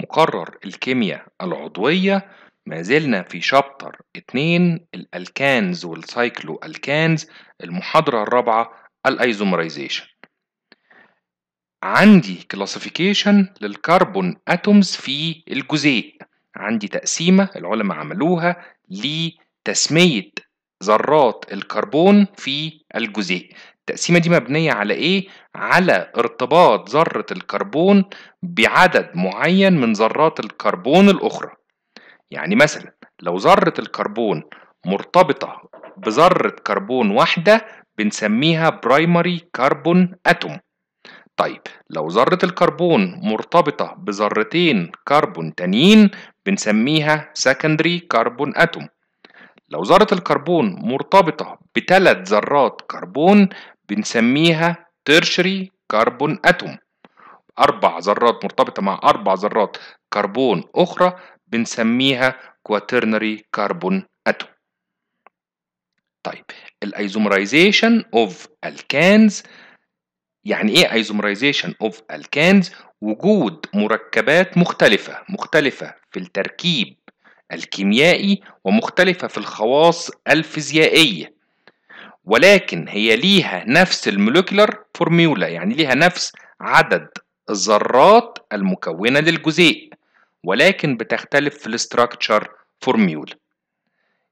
مقرر الكيمياء العضوية ما زلنا في شابتر 2 الألكانز والسايكلو ألكانز المحاضرة الرابعة الأيزومرايزيشن عندي كلاسيفيكيشن للكربون اتومز في الجزيء عندي تقسيمة العلماء عملوها لتسمية ذرات الكربون في الجزيء التقسيمه دي مبنيه على ايه على ارتباط ذره الكربون بعدد معين من ذرات الكربون الاخرى يعني مثلا لو ذره الكربون مرتبطه بذره كربون واحده بنسميها برايمري كربون اتوم طيب لو ذرة الكربون مرتبطة بذرتين كربون تانيين بنسميها secondary كربون أتوم لو ذرة الكربون مرتبطة بثلاث ذرات كربون بنسميها تيرشري كربون اتوم اربع ذرات مرتبطه مع اربع ذرات كربون اخرى بنسميها كواترنري كربون اتوم طيب الايزومرايزيشن اوف الكانز يعني ايه ايزومرايزيشن اوف الكانز وجود مركبات مختلفه مختلفه في التركيب الكيميائي ومختلفه في الخواص الفيزيائيه ولكن هي ليها نفس الموليكولر فورميولا يعني ليها نفس عدد الذرات المكونة للجزيء ولكن بتختلف في الاستراكشر فورميولا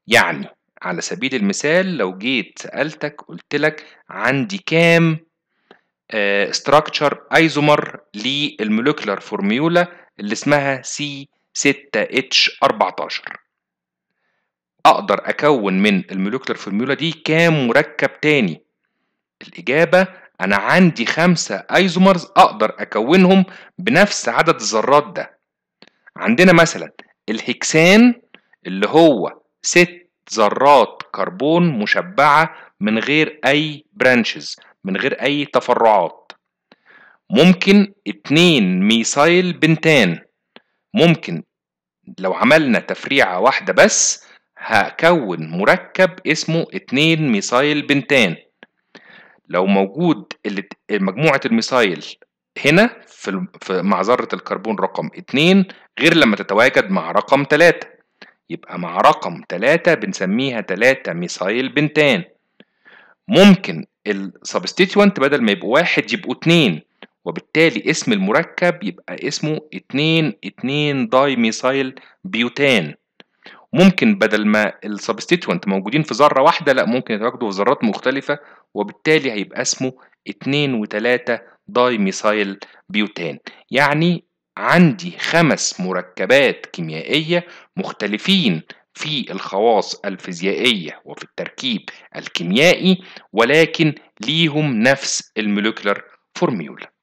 يعني على سبيل المثال لو جيت سألتك قلت لك عندي كام آه، استراكتشر ايزومر للموليكولر فورميولا اللي اسمها سي 6 h 14 اقدر اكون من الموليكولر فورمولا دي كام مركب تاني الاجابه انا عندي خمسة ايزومرز اقدر اكونهم بنفس عدد الذرات ده عندنا مثلا الهكسان اللي هو ست ذرات كربون مشبعه من غير اي برانشز من غير اي تفرعات ممكن اتنين ميسايل بنتان ممكن لو عملنا تفريعه واحده بس هكون مركب اسمه اتنين ميثايل بنتان لو موجود مجموعة الميثايل هنا في مع ذرة الكربون رقم اتنين غير لما تتواجد مع رقم تلاتة يبقى مع رقم تلاتة بنسميها تلاتة ميثايل بنتان ممكن السبستيتيوانت بدل ما يبقوا واحد يبقوا اتنين وبالتالي اسم المركب يبقى اسمه اتنين اتنين داي ميسايل بيوتان ممكن بدل ما السبستيتوانت موجودين في ذره واحده لا ممكن يتواجدوا في ذرات مختلفه وبالتالي هيبقى اسمه 2 و3 داي ميثايل بيوتان يعني عندي خمس مركبات كيميائيه مختلفين في الخواص الفيزيائيه وفي التركيب الكيميائي ولكن ليهم نفس الموليكولر فورميولا